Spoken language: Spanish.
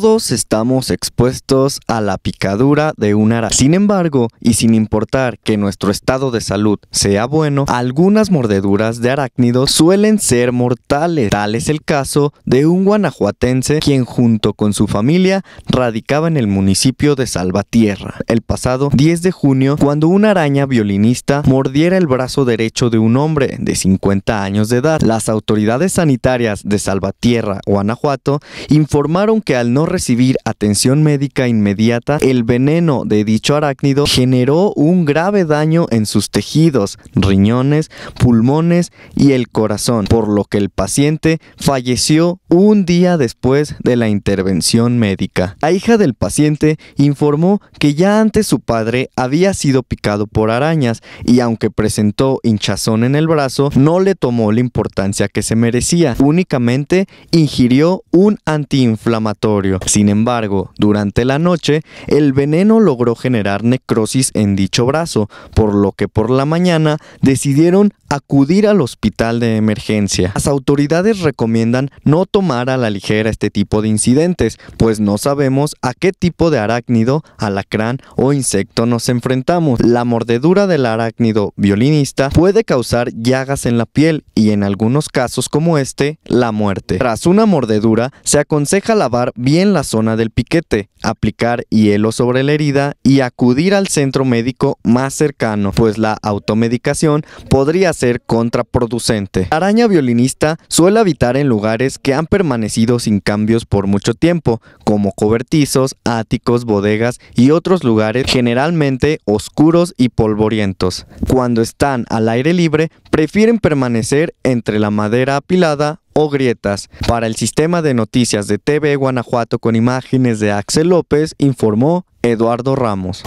Todos estamos expuestos a la picadura de un araña. Sin embargo, y sin importar que nuestro estado de salud sea bueno, algunas mordeduras de arácnidos suelen ser mortales. Tal es el caso de un guanajuatense quien junto con su familia radicaba en el municipio de Salvatierra el pasado 10 de junio cuando una araña violinista mordiera el brazo derecho de un hombre de 50 años de edad. Las autoridades sanitarias de Salvatierra, Guanajuato, informaron que al no recibir atención médica inmediata, el veneno de dicho arácnido generó un grave daño en sus tejidos, riñones, pulmones y el corazón, por lo que el paciente falleció un día después de la intervención médica. La hija del paciente informó que ya antes su padre había sido picado por arañas y aunque presentó hinchazón en el brazo, no le tomó la importancia que se merecía, únicamente ingirió un antiinflamatorio. Sin embargo, durante la noche, el veneno logró generar necrosis en dicho brazo, por lo que por la mañana decidieron acudir al hospital de emergencia. Las autoridades recomiendan no tomar a la ligera este tipo de incidentes, pues no sabemos a qué tipo de arácnido, alacrán o insecto nos enfrentamos. La mordedura del arácnido violinista puede causar llagas en la piel y en algunos casos como este, la muerte. Tras una mordedura, se aconseja lavar bien la zona del piquete, aplicar hielo sobre la herida y acudir al centro médico más cercano, pues la automedicación podría ser contraproducente. araña violinista suele habitar en lugares que han permanecido sin cambios por mucho tiempo, como cobertizos, áticos, bodegas y otros lugares generalmente oscuros y polvorientos. Cuando están al aire libre, prefieren permanecer entre la madera apilada o grietas. Para el sistema de noticias de TV Guanajuato con imágenes de Axel López, informó Eduardo Ramos.